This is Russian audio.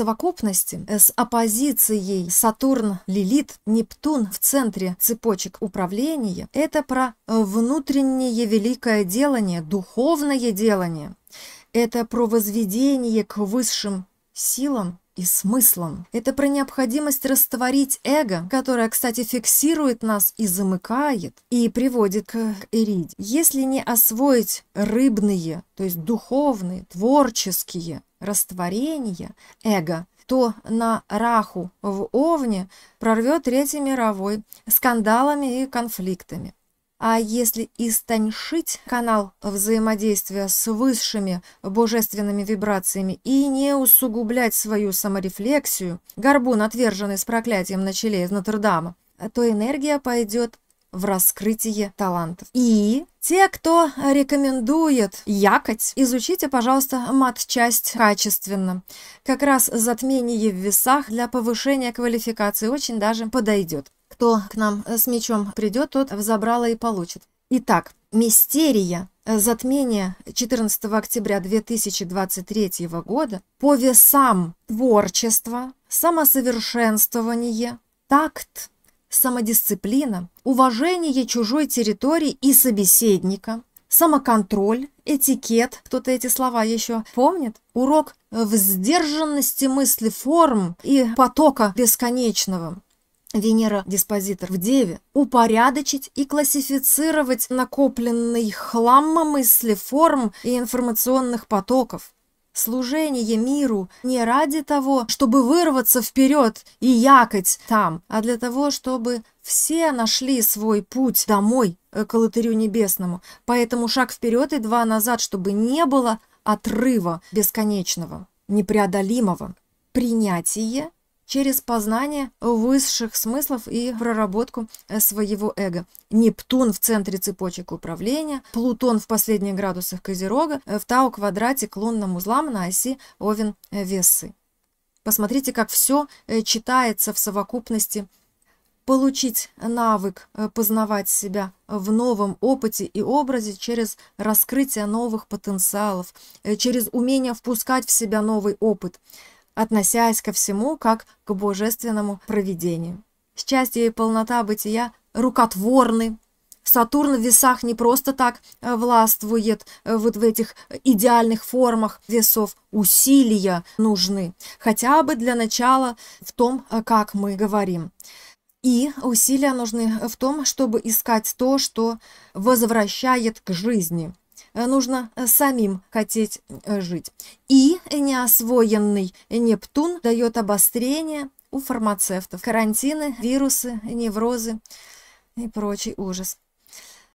совокупности с оппозицией Сатурн-Лилит-Нептун в центре цепочек управления – это про внутреннее великое делание, духовное делание. Это про возведение к высшим силам и смыслом. Это про необходимость растворить эго, которое, кстати, фиксирует нас и замыкает, и приводит к эриде. Если не освоить рыбные, то есть духовные, творческие растворения эго, то на раху в Овне прорвет Третий мировой скандалами и конфликтами. А если истаньшить канал взаимодействия с высшими божественными вибрациями и не усугублять свою саморефлексию, горбун, отверженный с проклятием на челе из Нотр-Дама, то энергия пойдет в раскрытие талантов. И те, кто рекомендует якоть, изучите, пожалуйста, мат часть качественно. Как раз затмение в весах для повышения квалификации очень даже подойдет кто к нам э, с мечом придет, тот взобрало и получит. Итак, мистерия затмения 14 октября 2023 года по весам творчества, самосовершенствование, такт, самодисциплина, уважение чужой территории и собеседника, самоконтроль, этикет, кто-то эти слова еще помнит, урок в сдержанности мысли форм и потока бесконечного, Венера-диспозитор в Деве, упорядочить и классифицировать накопленный хлам мысли, форм и информационных потоков. Служение миру не ради того, чтобы вырваться вперед и якать там, а для того, чтобы все нашли свой путь домой э, к лотарю небесному. Поэтому шаг вперед и два назад, чтобы не было отрыва бесконечного, непреодолимого. Принятие через познание высших смыслов и проработку э, своего эго. Нептун в центре цепочек управления, Плутон в последних градусах Козерога, э, в Тау-квадрате к лунным узлам на оси овен э, Весы. Посмотрите, как все читается в совокупности получить навык познавать себя в новом опыте и образе через раскрытие новых потенциалов, через умение впускать в себя новый опыт, относясь ко всему как к божественному провидению. Счастье и полнота бытия рукотворны. Сатурн в весах не просто так э, властвует э, вот в этих идеальных формах весов. Усилия нужны, хотя бы для начала в том, э, как мы говорим. И усилия нужны в том, чтобы искать то, что возвращает к жизни. Э, нужно э, самим хотеть э, жить. И неосвоенный Нептун дает обострение у фармацевтов. Карантины, вирусы, неврозы и прочий ужас.